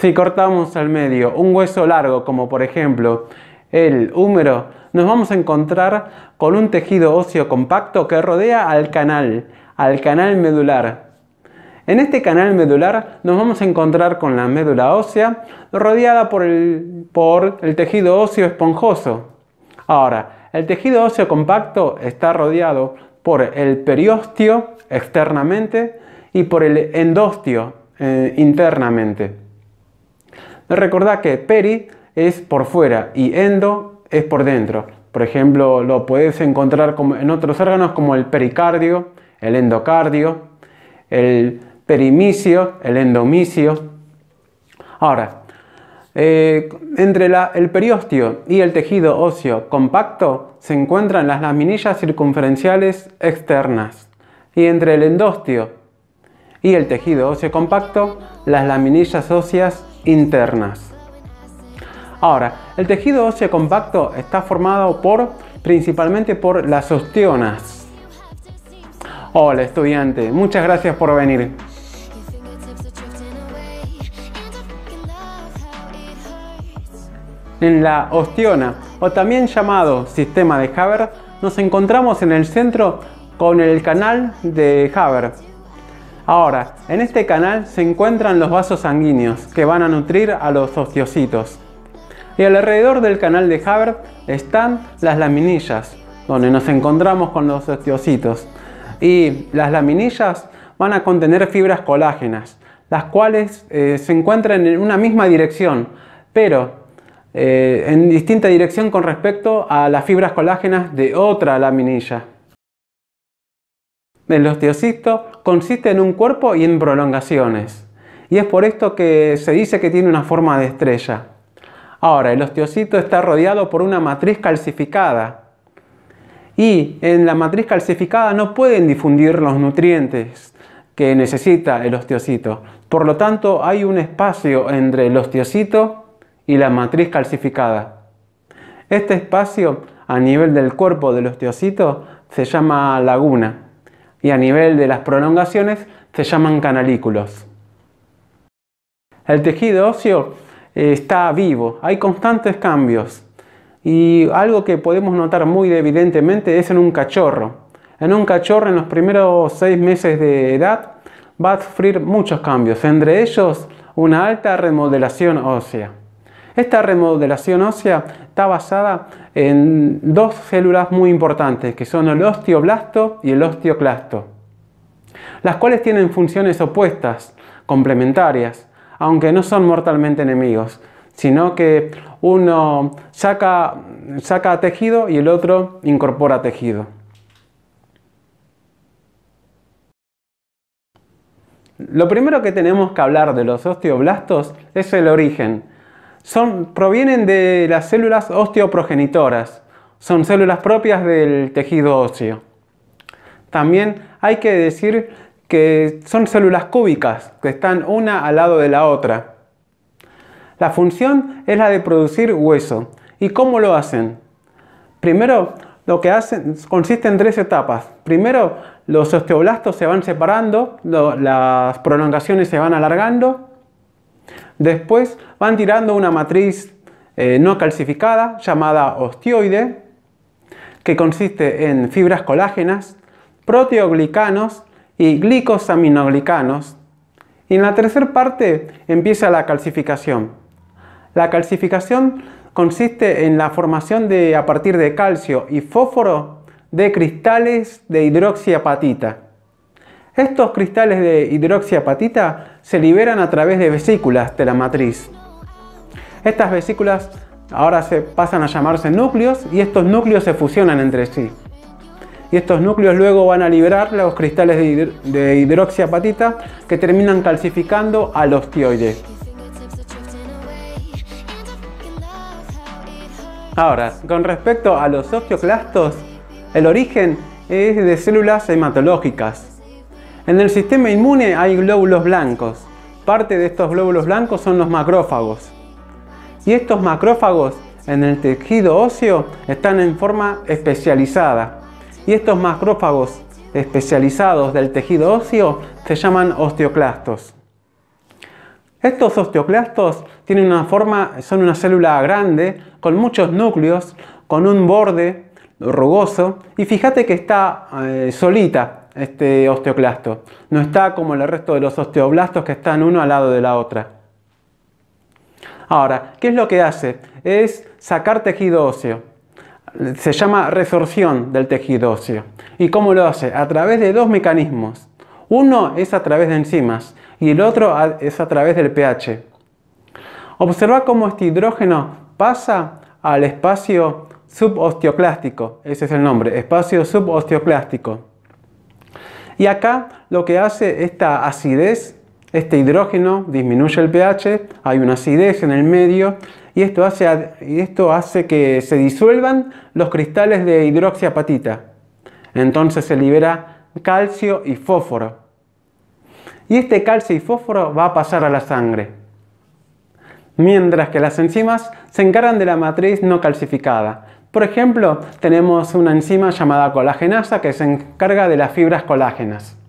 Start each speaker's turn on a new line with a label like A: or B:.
A: Si cortamos al medio un hueso largo, como por ejemplo el húmero, nos vamos a encontrar con un tejido óseo compacto que rodea al canal, al canal medular. En este canal medular nos vamos a encontrar con la médula ósea rodeada por el, tejido óseo esponjoso. Ahora, el tejido óseo compacto está rodeado por el periostio externamente y por el endostio eh, internamente. Recordad que peri es por fuera y endo es por dentro. Por ejemplo, lo puedes encontrar en otros órganos como el pericardio, el endocardio, el perimicio, el endomicio. Ahora, eh, entre el periósteo y el tejido óseo compacto se encuentran las laminillas circunferenciales externas y entre el endósteo y el tejido óseo compacto las laminillas óseas internas. Ahora, el tejido óseo compacto está formado por, principalmente por las osteonas. Hola estudiante, muchas gracias por venir. En la osteona, o también llamado sistema de Haber, nos encontramos en el centro con el canal de Haber, Ahora, en este canal se encuentran los vasos sanguíneos que van a nutrir a los osteocitos. Y alrededor del canal de Haber están las laminillas, donde nos encontramos con los osteocitos. Y las laminillas van a contener fibras colágenas, las cuales eh, se encuentran en una misma dirección, pero eh, en distinta dirección con respecto a las fibras colágenas de otra laminilla. El osteocito consiste en un cuerpo y en prolongaciones. Y es por esto que se dice que tiene una forma de estrella. Ahora, el osteocito está rodeado por una matriz calcificada. Y en la matriz calcificada no pueden difundir los nutrientes que necesita el osteocito. Por lo tanto, hay un espacio entre el osteocito y la matriz calcificada. Este espacio a nivel del cuerpo del osteocito se llama laguna y a nivel de las prolongaciones se llaman canalículos. El tejido óseo eh, está vivo, hay constantes cambios y algo que podemos notar muy evidentemente es en un cachorro. En un cachorro en los primeros seis meses de edad va a sufrir muchos cambios, entre ellos una alta remodelación ósea. Esta remodelación ósea está basada en dos células muy importantes, que son el osteoblasto y el osteoclasto, las cuales tienen funciones opuestas, complementarias, aunque no son mortalmente enemigos, sino que uno saca, saca tejido y el otro incorpora tejido. Lo primero que tenemos que hablar de los osteoblastos es el origen, provienen de las células osteoprogenitoras. Son células propias del tejido óseo. También hay que decir que son células cúbicas, que están una al lado de la otra. La función es la de producir hueso. ¿Y cómo lo hacen? Primero, lo que hacen consiste en tres etapas. Primero, los osteoblastos se van separando, las prolongaciones se van alargando, Después van tirando una matriz eh, no calcificada llamada osteoide, que consiste en fibras colágenas, proteoglicanos y glicosaminoglicanos. Y en la tercera parte empieza la calcificación. La calcificación consiste en la formación de, a partir de calcio y fósforo de cristales de hidroxiapatita. Estos cristales de hidroxiapatita se liberan a través de vesículas de la matriz. Estas vesículas ahora se pasan a llamarse núcleos y estos núcleos se fusionan entre sí. Y estos núcleos luego van a liberar los cristales de, de hidroxiapatita que terminan calcificando al osteoide. Ahora, con respecto a los osteoclastos, el origen es de células hematológicas, en el sistema inmune hay glóbulos blancos. Parte de estos glóbulos blancos son los macrófagos. Y estos macrófagos en el tejido óseo están en forma especializada. Y estos macrófagos especializados del tejido óseo se llaman osteoclastos. Estos osteoclastos tienen una forma, son una célula grande con muchos núcleos, con un borde rugoso y fíjate que está eh, solita, este osteoclasto. No está como el resto de los osteoblastos que están uno al lado de la otra. Ahora, ¿qué es lo que hace? Es sacar tejido óseo. Se llama resorción del tejido óseo. ¿Y cómo lo hace? A través de dos mecanismos. Uno es a través de enzimas y el otro es a través del pH. Observa cómo este hidrógeno pasa al espacio subosteoclástico. Ese es el nombre, espacio subosteoclástico. Y acá lo que hace esta acidez, este hidrógeno disminuye el pH, hay una acidez en el medio y esto hace, y esto hace que se disuelvan los cristales de hidroxiapatita. Entonces se libera calcio y fósforo. Y este calcio y fósforo va a pasar a la sangre. Mientras que las enzimas se encargan de la matriz no calcificada, por ejemplo, tenemos una enzima llamada colagenasa que se encarga de las fibras colágenas.